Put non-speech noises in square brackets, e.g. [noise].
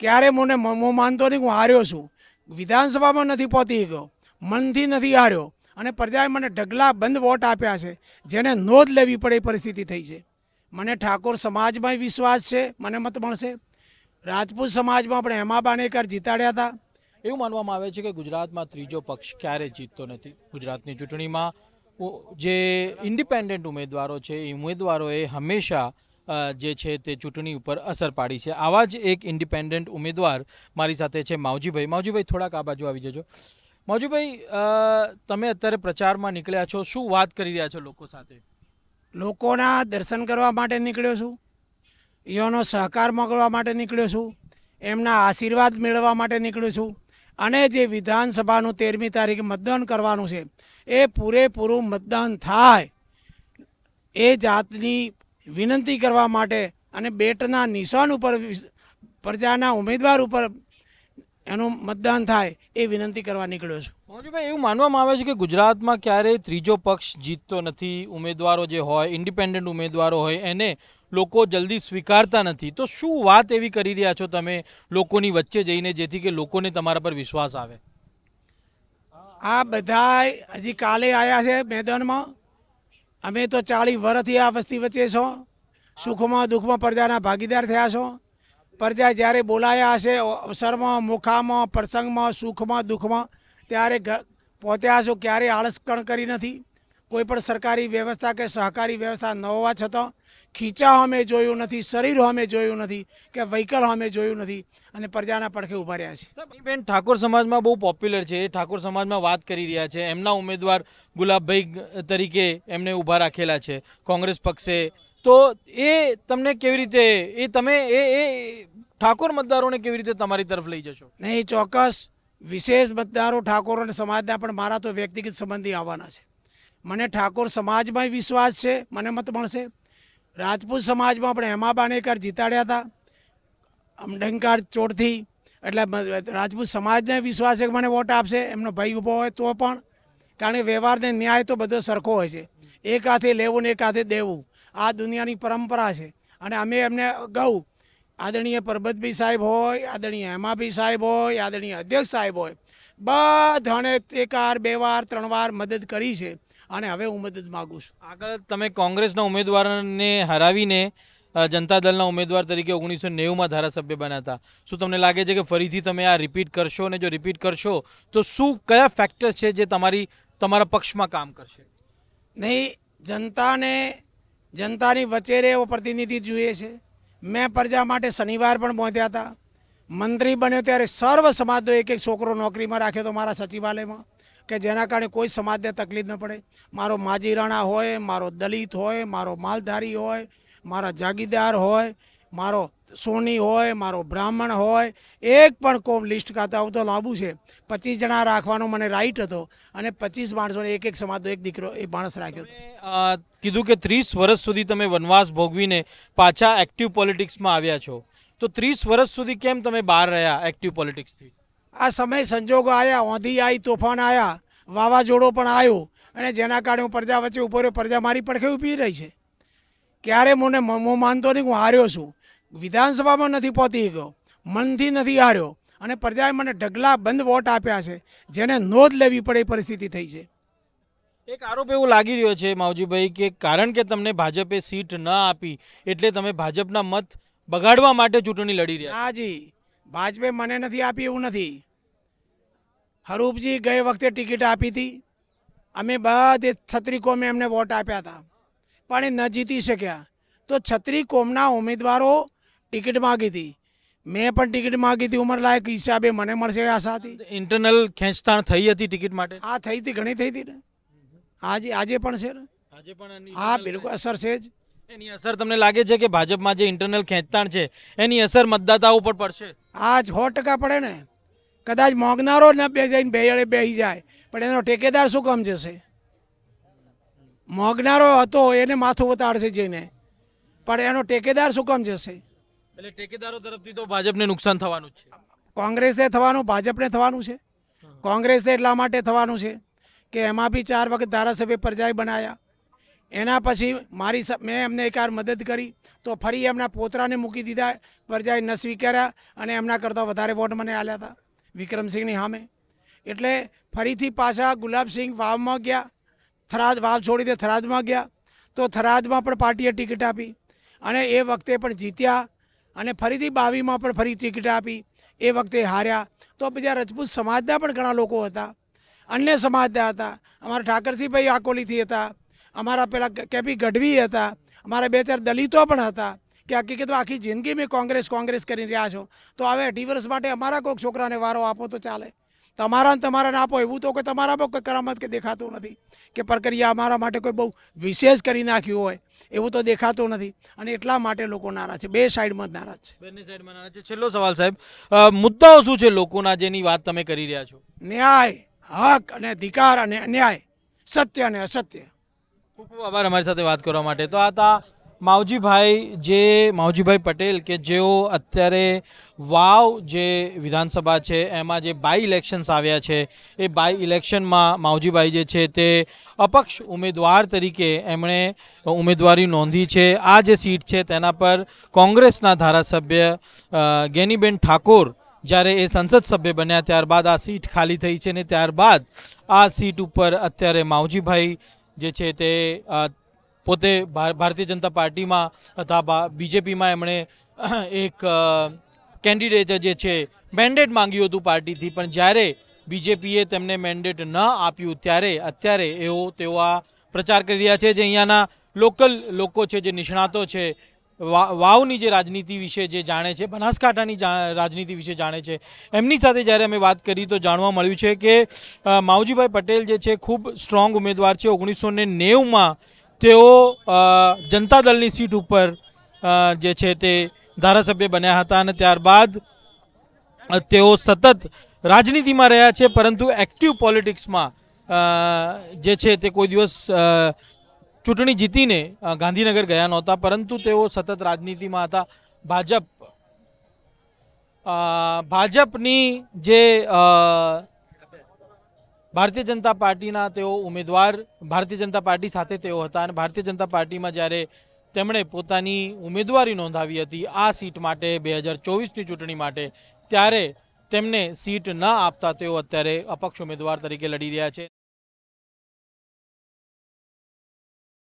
ક્યારે મને હું માનતો નથી હું હાર્યો છું વિધાનસભામાં નથી પહોંચી ગયો મનથી નથી હાર્યો અને પ્રજાએ મને ઢગલા બંધ વોટ આપ્યા છે જેને નોંધ લેવી પડે એ પરિસ્થિતિ થઈ છે મને ઠાકોર સમાજમાં વિશ્વાસ છે મને મત મળશે રાજપૂત સમાજમાં પણ હેમા બાનેકર જીતાડ્યા હતા એવું માનવામાં આવે છે કે ગુજરાતમાં ત્રીજો પક્ષ ક્યારે જીતતો નથી ગુજરાતની ચૂંટણીમાં જે ઇન્ડિપેન્ડન્ટ ઉમેદવારો છે એ ઉમેદવારોએ હંમેશા જે છે તે ચૂંટણી ઉપર અસર પાડી છે આવા જ એક ઇન્ડિપેન્ડન્ટ ઉમેદવાર મારી સાથે છે માવજીભાઈ માવજીભાઈ થોડાક આ બાજુ આવી જજો માવજીભાઈ તમે અત્યારે પ્રચારમાં નીકળ્યા છો શું વાત કરી રહ્યા છો લોકો સાથે લોકોના દર્શન કરવા માટે નીકળ્યો છું એઓનો સહકાર મળવા માટે નીકળ્યો છું એમના આશીર્વાદ મેળવવા માટે નીકળ્યો છું અને જે વિધાનસભાનું તેરમી તારીખે મતદાન કરવાનું છે એ પૂરેપૂરું મતદાન થાય એ જાતની વિનંતી કરવા માટે અને બેટના નિશાન ઉપર પ્રજાના ઉમેદવાર ઉપર એનું મતદાન થાય એ વિનંતી કરવા નીકળ્યો છું મોજુભાઈ એવું માનવામાં આવે છે કે ગુજરાતમાં ક્યારેય ત્રીજો પક્ષ જીતતો નથી ઉમેદવારો જે હોય ઇન્ડિપેન્ડન્ટ ઉમેદવારો હોય એને લોકો જલ્દી સ્વીકારતા નથી તો શું વાત એવી કરી રહ્યા છો તમે લોકોની વચ્ચે જઈને જેથી કે લોકોને તમારા પર વિશ્વાસ આવે આ બધા હજી કાલે આવ્યા છે મેદાનમાં અમે તો ચાળીસ વર્ષથી આ વસ્તી વચ્ચે છો સુખમાં દુઃખમાં પ્રજાના ભાગીદાર થયા છો પ્રજા જ્યારે બોલાયા હશે અવસરમાં મુખામાં પ્રસંગમાં સુખમાં દુઃખમાં ત્યારે પહોંચ્યા છો ક્યારેય આળસ પણ કરી નથી કોઈ પણ સરકારી વ્યવસ્થા કે સહકારી વ્યવસ્થા ન હોવા છતાં ખીચા અમે જોયું નથી શરીર અમે જોયું નથી કે વ્હીકલ અમે જોયું નથી અને પ્રજાના પડખે ઉભા રહ્યા છે બેન ઠાકોર સમાજમાં બહુ પોપ્યુલર છે ઠાકોર સમાજમાં વાત કરી રહ્યા છે એમના ઉમેદવાર ગુલાબભાઈ તરીકે એમને ઊભા રાખેલા છે કોંગ્રેસ પક્ષે તો એ તમને કેવી રીતે એ તમે એ એ ઠાકોર મતદારોને કેવી રીતે તમારી તરફ લઈ જશો નહીં ચોક્કસ વિશેષ મતદારો ઠાકોર અને સમાજના પણ મારા તો વ્યક્તિગત સંબંધી આવવાના છે મને ઠાકોર સમાજમાંય વિશ્વાસ છે મને મત મળશે રાજપૂત સમાજમાં આપણે હેમા બાનેકર જીતાડ્યા હતા અમડંકાર ચોટથી એટલે રાજપૂત સમાજને વિશ્વાસ છે કે મને વોટ આપશે એમનો ભય ઊભો હોય તો પણ કારણ કે વ્યવહારને ન્યાય તો બધો સરખો હોય છે એક હાથે લેવું ને એક હાથે દેવું આ દુનિયાની પરંપરા છે અને અમે એમને અગાઉ આદરણીય પરબતભાઈ સાહેબ હોય આદરણીય હેમાભાઈ સાહેબ હોય આદરણીય અધ્યક્ષ સાહેબ હોય બધાને એક વાર બે વાર ત્રણ વાર મદદ કરી છે અને હવે હું મદદ માગું છું આગળ તમે કોંગ્રેસના ઉમેદવારને હરાવીને જનતા દળના ઉમેદવાર તરીકે ઓગણીસો નેવુંમાં ધારાસભ્ય બન્યા હતા શું તમને લાગે છે કે ફરીથી તમે આ રિપીટ કરશો અને જો રિપીટ કરશો તો શું કયા ફેક્ટર્સ છે જે તમારી તમારા પક્ષમાં કામ કરશે નહીં જનતાને જનતાની વચ્ચે એવો પ્રતિનિધિ જોઈએ છે મેં પ્રજા માટે શનિવાર પણ પહોંચ્યા હતા મંત્રી બન્યો ત્યારે સર્વ સમાજનો એક એક છોકરો નોકરીમાં રાખ્યો હતો મારા સચિવાલયમાં કે જેના કારણે કોઈ સમાજને તકલીફ ન પડે મારો માજીરાણા હોય મારો દલિત હોય મારો માલધારી હોય મારા જાગીદાર હોય મારો સોની હોય મારો બ્રાહ્મણ હોય એક પણ કોમ લિસ્ટ ખાતા આવતો તો લાંબુ છે પચીસ જણા રાખવાનો મને રાઈટ હતો અને પચીસ માણસોને એક એક સમાજનો એક દીકરો એ માણસ રાખ્યો કીધું કે ત્રીસ વર્ષ સુધી તમે વનવાસ ભોગવીને પાછા એક્ટિવ પોલિટિક્સમાં આવ્યા છો તો ત્રીસ વર્ષ સુધી કેમ તમે બહાર રહ્યા એક્ટિવ પોલિટિક્સથી આ સમય સંજોગો આવ્યા ઓંધી આવી તોફાન આવ્યા વાવાઝોડો પણ આવ્યો અને જેના કારણે હું પ્રજા વચ્ચે ઉભો રહ્યો પ્રજા મારી પડખે ઉભી રહી છે ક્યારે મને હું માનતો નથી હું હાર્યો છું વિધાનસભામાં નથી પહોંચી ગયો મનથી નથી હાર્યો અને પ્રજાએ મને ઢગલા બંધ વોટ આપ્યા છે જેને નોંધ લેવી પડે પરિસ્થિતિ થઈ છે એક આરોપ એવો લાગી રહ્યો છે માવજીભાઈ કે કારણ કે તમને ભાજપે સીટ ન આપી એટલે તમે ભાજપના મત બગાડવા માટે ચૂંટણી લડી રહ્યા હાજી ભાજપે મને નથી આપી એવું નથી હરૂપજી ગઈ વખતે ટિકિટ આપી હતી અમે બધે છત્રી એમને વોટ આપ્યા હતા પણ એ ન જીતી શક્યા તો છત્રીકોમના ઉમેદવારો ટિકિટ માગી હતી મેં પણ ટિકિટ માગી હતી ઉંમરલાયક હિસાબે મને મળશે આશા હતી ઇન્ટરનલ ખેંચતાણ થઈ હતી ટિકિટ માટે હા થઈ હતી ઘણી થઈ હતી ને આજે આજે પણ છે ને આજે પણ હા બિલકુલ અસર છે જ એની અસર તમને લાગે છે કે ભાજપમાં જે ઇન્ટરનલ ખેંચતાણ છે એની અસર મતદાતા ઉપર પડશે આ સો ટકા પડે ને કદાચ મોંઘનારો ન બે જઈને બેયળે બેસી જાય પણ એનો ઠેકેદાર શું કામ જશે મોંઘનારો હતો એને માથું ઉતારશે જઈને પણ એનો ટેકેદાર શું કામ જશે એટલે ટેકેદારો તરફથી તો ભાજપને નુકસાન થવાનું છે કોંગ્રેસે થવાનું ભાજપને થવાનું છે કોંગ્રેસે એટલા માટે થવાનું છે કે એમાં બી ચાર વખત ધારાસભ્ય પરજાય બનાયા એના પછી મારી મેં એમને એકવાર મદદ કરી તો ફરી એમના પોતરાને મૂકી દીધા પરજાએ ન સ્વીકાર્યા અને એમના કરતાં વધારે વોટ મને આલ્યા હતા વિક્રમસિંહની સામે એટલે ફરીથી પાછા ગુલાબસિંહ વાવમાં ગયા થરાદ વાવ છોડી દે થરાદમાં ગયા તો થરાદમાં પણ પાર્ટીએ ટિકિટ આપી અને એ વખતે પણ જીત્યા અને ફરીથી બાવીમાં પણ ફરી ટિકિટ આપી એ વખતે હાર્યા તો બીજા રજપૂત સમાજના પણ ઘણા લોકો હતા અન્ય સમાજના હતા અમારા ઠાકરસિંહભાઈ આકોલીથી હતા અમારા પેલા કેપી ગઢવી હતા અમારા બે ચાર દલિતો પણ હતા કે હકીકતમાં આખી જિંદગી મેં કોંગ્રેસ કોંગ્રેસ કરી રહ્યા છો તો હવે અઢી વર્ષ માટે અમારા કોઈક છોકરાને વારો આપો તો ચાલે તમારાને ને તમારા ના આપો એવું તો કોઈ તમારામાં કોઈ કરામત કે દેખાતું નથી કે પ્રક્રિયા અમારા માટે કોઈ બહુ વિશેષ કરી નાખ્યું હોય એવું તો દેખાતું નથી અને એટલા માટે લોકો નારાજ છે બે સાઈડમાં જ નારાજ છે બંને સાઈડમાં નારાજ છે છેલ્લો સવાલ સાહેબ મુદ્દાઓ શું છે લોકોના જેની વાત તમે કરી રહ્યા છો ન્યાય હક અને અધિકાર અને ન્યાય સત્ય અને અસત્ય ખૂબ આભાર અમારી સાથે વાત કરવા માટે તો આ તા માવજીભાઈ જે માવજીભાઈ પટેલ કે જેઓ અત્યારે વાવ જે વિધાનસભા છે એમાં જે બાય ઇલેક્શન્સ આવ્યા છે એ બાય ઇલેક્શનમાં માવજીભાઈ જે છે તે અપક્ષ ઉમેદવાર તરીકે એમણે ઉમેદવારી નોંધી છે આ જે સીટ છે તેના પર કોંગ્રેસના ધારાસભ્ય ગેનીબેન ઠાકોર જ્યારે એ સંસદ સભ્ય બન્યા ત્યારબાદ આ સીટ ખાલી થઈ છે ને ત્યારબાદ આ સીટ ઉપર અત્યારે માવજીભાઈ જે છે તે પોતે ભારતીય જનતા પાર્ટીમાં તથા બીજેપીમાં એમણે [coughs] એક કેન્ડિડેટ જે છે મેન્ડેટ માંગ્યું હતું પાર્ટીથી પણ જ્યારે બીજેપીએ તેમને મેન્ડેટ ન આપ્યું ત્યારે અત્યારે એવો તેઓ આ પ્રચાર કરી રહ્યા છે જે અહીંયાના લોકલ લોકો છે જે નિષ્ણાતો છે વાવની જે રાજનીતિ વિશે જે જાણે છે બનાસકાંઠાની રાજનીતિ વિશે જાણે છે એમની સાથે જ્યારે અમે વાત કરી તો જાણવા મળ્યું છે કે માવજીભાઈ પટેલ જે છે ખૂબ સ્ટ્રોંગ ઉમેદવાર છે ઓગણીસો ને નેવુંમાં તેઓ જનતા દળની સીટ ઉપર જે છે તે ધારાસભ્ય બન્યા હતા અને ત્યારબાદ તેઓ સતત રાજનીતિમાં રહ્યા છે પરંતુ એક્ટિવ પોલિટિક્સમાં જે છે તે કોઈ દિવસ ચૂંટણી જીતીને ગાંધીનગર ગયા નહોતા પરંતુ તેઓ સતત રાજનીતિમાં હતા ભાજપ ભાજપની જે ભારતીય જનતા પાર્ટીના તેઓ ઉમેદવાર ભારતીય જનતા પાર્ટી સાથે તેઓ હતા અને ભારતીય જનતા પાર્ટીમાં જ્યારે તેમણે પોતાની ઉમેદવારી નોંધાવી હતી આ સીટ માટે બે હજાર ચોવીસની ચૂંટણી માટે ત્યારે તેમને સીટ ન આપતા તેઓ અત્યારે અપક્ષ ઉમેદવાર તરીકે લડી રહ્યા છે